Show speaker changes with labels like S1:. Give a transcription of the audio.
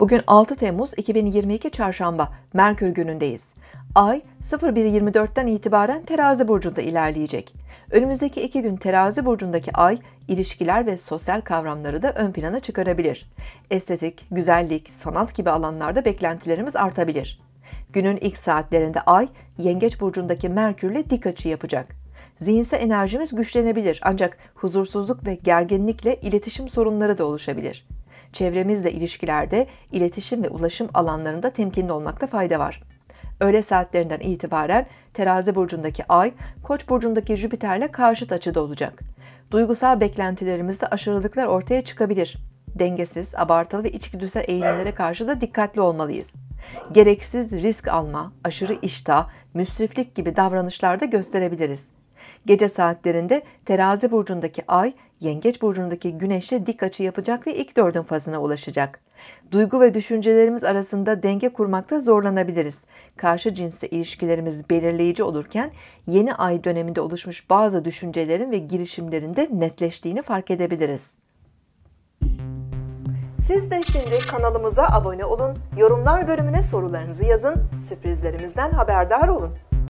S1: Bugün 6 Temmuz 2022 Çarşamba, Merkür günündeyiz. Ay 01.24'ten itibaren terazi burcunda ilerleyecek. Önümüzdeki iki gün terazi burcundaki ay ilişkiler ve sosyal kavramları da ön plana çıkarabilir. Estetik, güzellik, sanat gibi alanlarda beklentilerimiz artabilir. Günün ilk saatlerinde ay yengeç burcundaki Merkür'le dik açı yapacak. Zihinsel enerjimiz güçlenebilir ancak huzursuzluk ve gerginlikle iletişim sorunları da oluşabilir çevremizle ilişkilerde, iletişim ve ulaşım alanlarında temkinli olmakta fayda var. Öğle saatlerinden itibaren terazi burcundaki ay, koç burcundaki Jüpiter'le karşıt açıda olacak. Duygusal beklentilerimizde aşırılıklar ortaya çıkabilir dengesiz, abartılı ve içgüdüsel eğilimlere karşı da dikkatli olmalıyız. Gereksiz risk alma, aşırı iştah, müsriflik gibi davranışlarda gösterebiliriz. Gece saatlerinde terazi burcundaki ay yengeç burcundaki güneşe dik açı yapacak ve ilk dördün fazına ulaşacak. Duygu ve düşüncelerimiz arasında denge kurmakta zorlanabiliriz. Karşı cinsle ilişkilerimiz belirleyici olurken yeni ay döneminde oluşmuş bazı düşüncelerin ve girişimlerin de netleştiğini fark edebiliriz. Siz de şimdi kanalımıza abone olun, yorumlar bölümüne sorularınızı yazın, sürprizlerimizden haberdar olun.